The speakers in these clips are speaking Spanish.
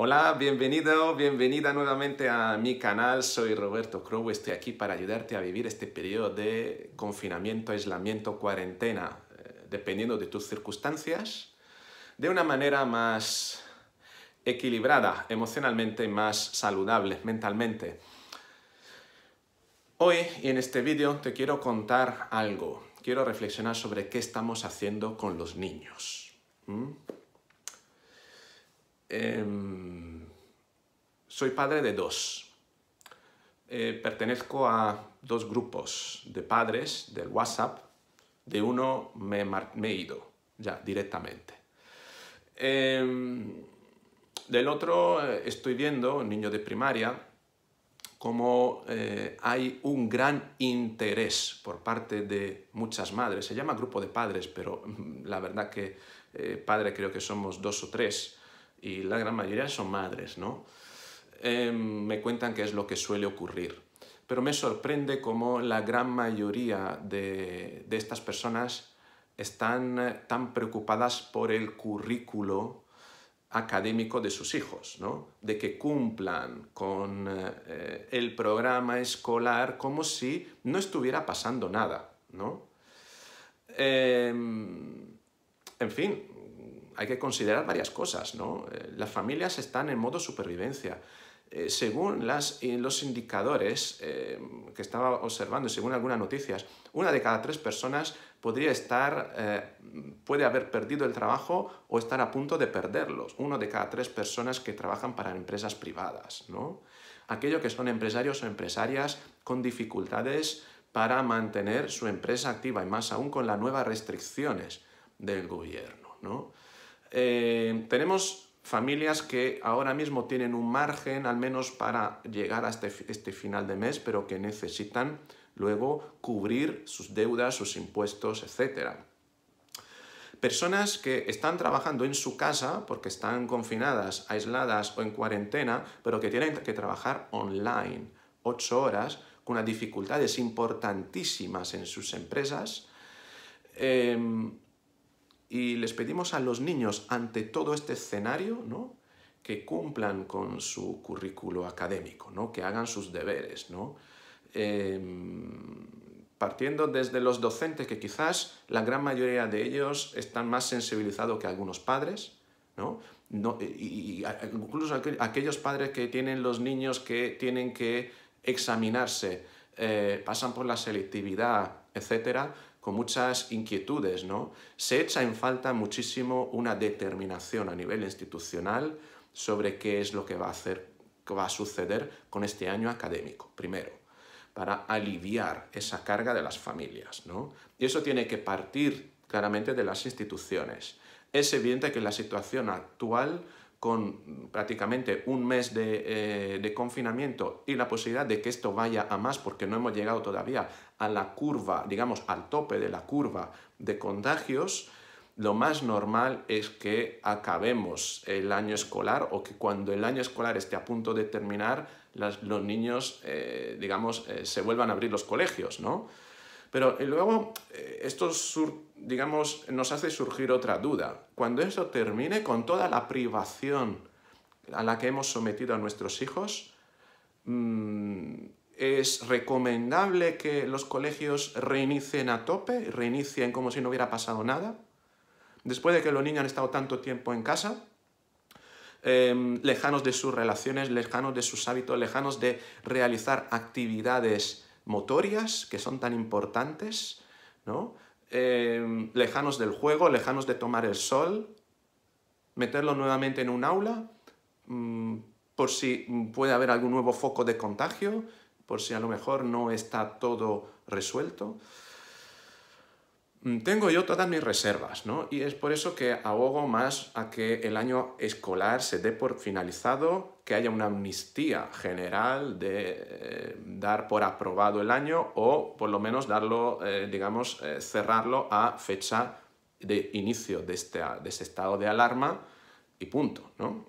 Hola, bienvenido, bienvenida nuevamente a mi canal. Soy Roberto Crow, estoy aquí para ayudarte a vivir este periodo de confinamiento, aislamiento, cuarentena, eh, dependiendo de tus circunstancias, de una manera más equilibrada emocionalmente, más saludable mentalmente. Hoy y en este vídeo te quiero contar algo. Quiero reflexionar sobre qué estamos haciendo con los niños. Em, soy padre de dos. Eh, pertenezco a dos grupos de padres del WhatsApp. De uno me, he ido ya directamente. Em, del otro eh, estoy viendo, niño de primaria, como eh, hay un gran interés por parte de muchas madres. Se llama grupo de padres, pero mm, la verdad que padre creo que somos dos o tres y la gran mayoría son madres, ¿no? Em, me cuentan que es lo que suele ocurrir. Pero me sorprende cómo la gran mayoría de, estas personas están eh, tan preocupadas por el currículo académico de sus hijos, ¿no? de que cumplan con eh, el programa escolar como si no estuviera pasando nada. ¿no? Em, en fin, hay que considerar varias cosas, ¿no? Eh, las familias están en modo supervivencia. Eh, según eh, los indicadores que estaba observando, según algunas noticias, una de cada tres personas podría estar, puede haber perdido el trabajo o estar a punto de perderlo. Uno de cada tres personas que trabajan para empresas privadas, ¿no? Aquellos que son empresarios o empresarias con dificultades para mantener su empresa activa y más aún con las nuevas restricciones del gobierno, ¿no? Eh, tenemos familias que ahora mismo tienen un margen al menos para llegar a este, este final de mes, pero que necesitan luego cubrir sus deudas, sus impuestos, etcétera personas que están trabajando en su casa porque están confinadas, aisladas o en cuarentena, pero que tienen que trabajar online, ocho horas, con unas dificultades importantísimas en sus empresas. Em, y les pedimos a los niños, ante todo este escenario, que cumplan con su currículo académico, ¿no? que hagan sus deberes. ¿no? Em, partiendo desde los docentes, que quizás la gran mayoría de ellos están más sensibilizados que algunos padres, incluso aquellos padres que tienen los niños que tienen que examinarse, eh, pasan por la selectividad, etcétera, muchas inquietudes, ¿no? Se echa en falta muchísimo una determinación a nivel institucional sobre qué es lo que va a hacer, qué va a suceder con este año académico, primero, para aliviar esa carga de las familias, ¿no? Y eso tiene que partir claramente de las instituciones. Es evidente que la situación actual con prácticamente un mes eh, de, confinamiento y la posibilidad de que esto vaya a más porque no hemos llegado todavía a la curva, digamos, al tope de la curva de contagios, lo más normal es que acabemos el año escolar o que cuando el año escolar esté a punto de terminar, los niños, eh, digamos, eh, se vuelvan a abrir los colegios, ¿no? Pero eh, luego eh, esto digamos, nos hace surgir otra duda. Cuando eso termine, con toda la privación a la que hemos sometido a nuestros hijos, mm, ¿es recomendable que los colegios reinicien a tope, reinicien como si no hubiera pasado nada? Después de que los niños han estado tanto tiempo en casa, em, lejanos de sus relaciones, lejanos de sus hábitos, lejanos de realizar actividades motorias que son tan importantes, ¿no? Eh, lejanos del juego, lejanos de tomar el sol, meterlo nuevamente en un aula, mm, por si puede haber algún nuevo foco de contagio, por si a lo mejor no está todo resuelto. Mm, tengo yo todas mis reservas, ¿no? Y es por eso que abogo más a que el año escolar se dé por finalizado, que haya una amnistía general de eh, dar por aprobado el año o por lo menos darlo, eh, digamos, eh, cerrarlo a fecha de inicio de este, de este estado de alarma y punto, ¿no?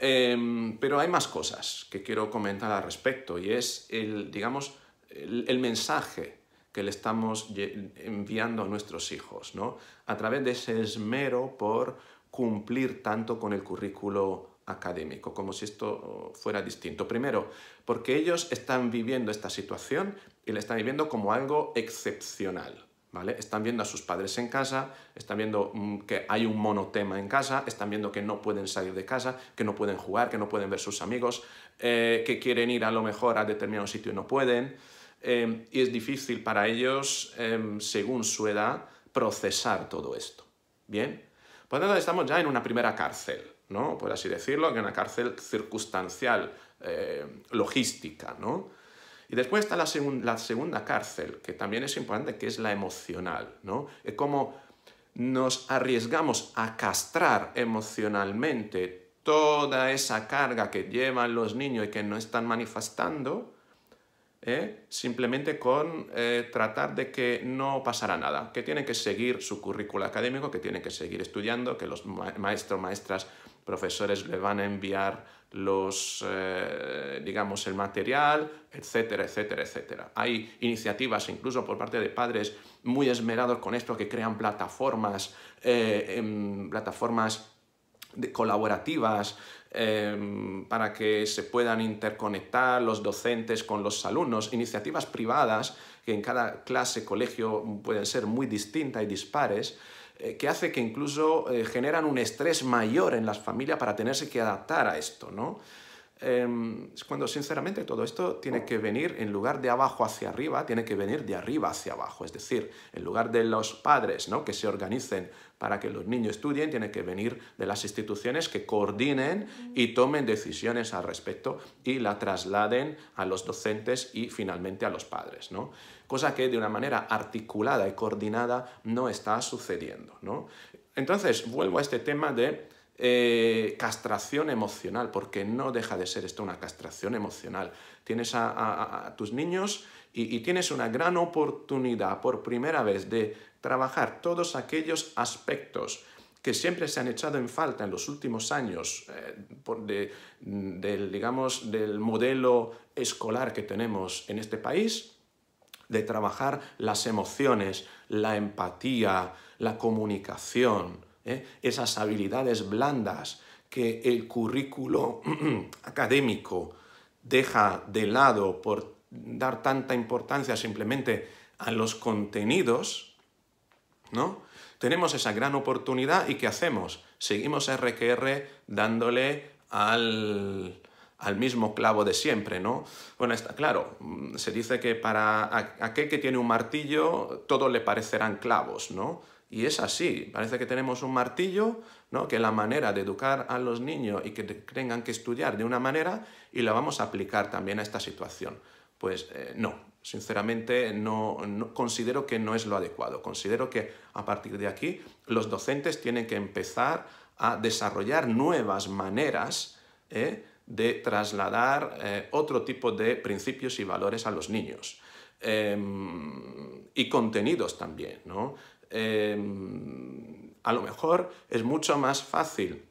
Em, pero hay más cosas que quiero comentar al respecto y es digamos, el mensaje que le estamos enviando a nuestros hijos, ¿no? A través de ese esmero por cumplir tanto con el currículo académico, como si esto fuera distinto. Primero, porque ellos están viviendo esta situación y la están viviendo como algo excepcional. ¿Vale? Están viendo a sus padres en casa, están viendo mm, que hay un monotema en casa, están viendo que no pueden salir de casa, que no pueden jugar, que no pueden ver sus amigos, eh, que quieren ir a lo mejor a determinado sitio y no pueden. Em, y es difícil para ellos, em, según su edad, procesar todo esto. ¿Bien? Por lo tanto, estamos ya en una primera cárcel, ¿no? Por así decirlo, en una cárcel circunstancial, eh, logística, ¿no? Y después está la, la, segunda cárcel, que también es importante, que es la emocional, ¿no? Es como nos arriesgamos a castrar emocionalmente toda esa carga que llevan los niños y que no están manifestando, ¿eh? simplemente con eh, tratar de que no pasará nada, que tienen que seguir su currículo académico, que tiene que seguir estudiando, que los maestros, maestras, profesores le van a enviar los, eh, digamos, el material, etcétera, etcétera, etcétera. Hay iniciativas incluso por parte de padres muy esmerados con esto, que crean plataformas, em, plataformas de colaborativas em, para que se puedan interconectar los docentes con los alumnos, iniciativas privadas que en cada clase, colegio pueden ser muy distintas y dispares, eh, que hace que incluso eh, generan un estrés mayor en las familias para tenerse que adaptar a esto, ¿no? Em, es cuando sinceramente todo esto tiene que venir en lugar de abajo hacia arriba, tiene que venir de arriba hacia abajo. Es decir, en lugar de los padres que se organicen para que los niños estudien, tiene que venir de las instituciones que coordinen y tomen decisiones al respecto y la trasladen a los docentes y finalmente a los padres. Cosa que de una manera articulada y coordinada no está sucediendo. Entonces, vuelvo a este tema de eh, castración emocional, porque no deja de ser esto una castración emocional. Tienes a, tus niños y, tienes una gran oportunidad por primera vez de trabajar todos aquellos aspectos que siempre se han echado en falta en los últimos años eh, del, digamos, del modelo escolar que tenemos en este país, de trabajar las emociones, la empatía, la comunicación, ¿eh? esas habilidades blandas que el currículo académico deja de lado por dar tanta importancia simplemente a los contenidos, ¿no? Tenemos esa gran oportunidad y ¿qué hacemos? Seguimos RQR dándole al, al mismo clavo de siempre, ¿no? Bueno, está claro, se dice que para aquel que tiene un martillo todo le parecerán clavos, ¿no? Y es así, parece que tenemos un martillo, ¿no? que la manera de educar a los niños y que tengan que estudiar de una manera y la vamos a aplicar también a esta situación. Pues eh, no, sinceramente no, considero que no es lo adecuado. Considero que a partir de aquí los docentes tienen que empezar a desarrollar nuevas maneras ¿eh? de trasladar eh, otro tipo de principios y valores a los niños. Em, y contenidos también, ¿no? Em, a lo mejor es mucho más fácil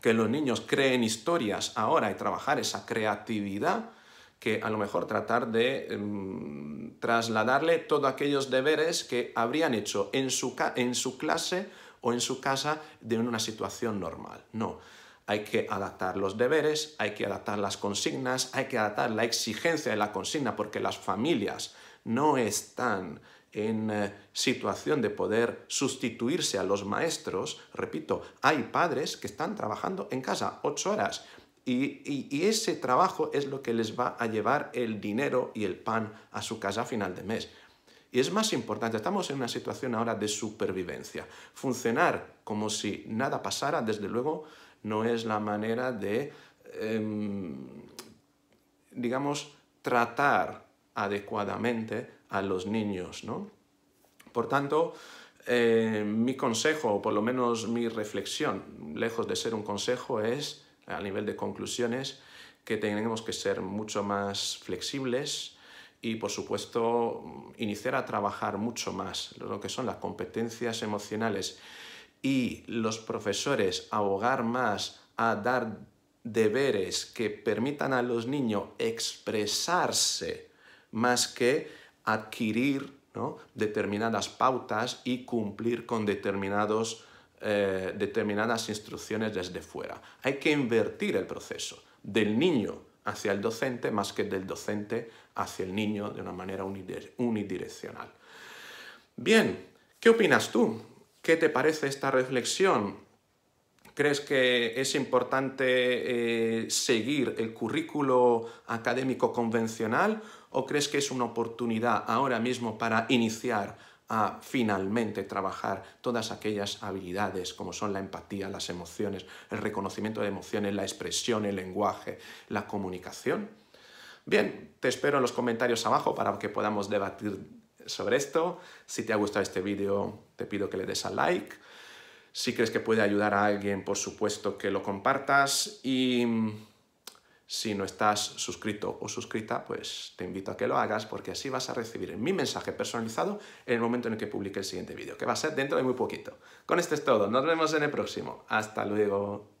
que los niños creen historias ahora y trabajar esa creatividad que a lo mejor tratar de em, trasladarle todos aquellos deberes que habrían hecho en su, en su clase o en su casa de una situación normal. No, hay que adaptar los deberes, hay que adaptar las consignas, hay que adaptar la exigencia de la consigna porque las familias no están en eh, situación de poder sustituirse a los maestros, repito, hay padres que están trabajando en casa ocho horas y, y, ese trabajo es lo que les va a llevar el dinero y el pan a su casa a final de mes. Y es más importante, estamos en una situación ahora de supervivencia. Funcionar como si nada pasara, desde luego, no es la manera de, em, digamos, tratar adecuadamente a los niños. ¿no? Por tanto, eh, mi consejo, o por lo menos mi reflexión, lejos de ser un consejo, es, a nivel de conclusiones, que tenemos que ser mucho más flexibles y, por supuesto, iniciar a trabajar mucho más lo que son las competencias emocionales y los profesores abogar más a dar deberes que permitan a los niños expresarse más que adquirir determinadas pautas y cumplir con eh, determinadas instrucciones desde fuera. Hay que invertir el proceso del niño hacia el docente más que del docente hacia el niño de una manera unidireccional. Bien, ¿qué opinas tú? ¿Qué te parece esta reflexión? ¿Crees que es importante eh, seguir el currículo académico convencional o crees que es una oportunidad ahora mismo para iniciar a finalmente trabajar todas aquellas habilidades como son la empatía, las emociones, el reconocimiento de emociones, la expresión, el lenguaje, la comunicación? Bien, te espero en los comentarios abajo para que podamos debatir sobre esto. Si te ha gustado este vídeo, te pido que le des a like. Si crees que puede ayudar a alguien, por supuesto que lo compartas y mm, si no estás suscrito o suscrita, pues te invito a que lo hagas porque así vas a recibir mi mensaje personalizado en el momento en el que publique el siguiente vídeo, que va a ser dentro de muy poquito. Con esto es todo, nos vemos en el próximo. Hasta luego.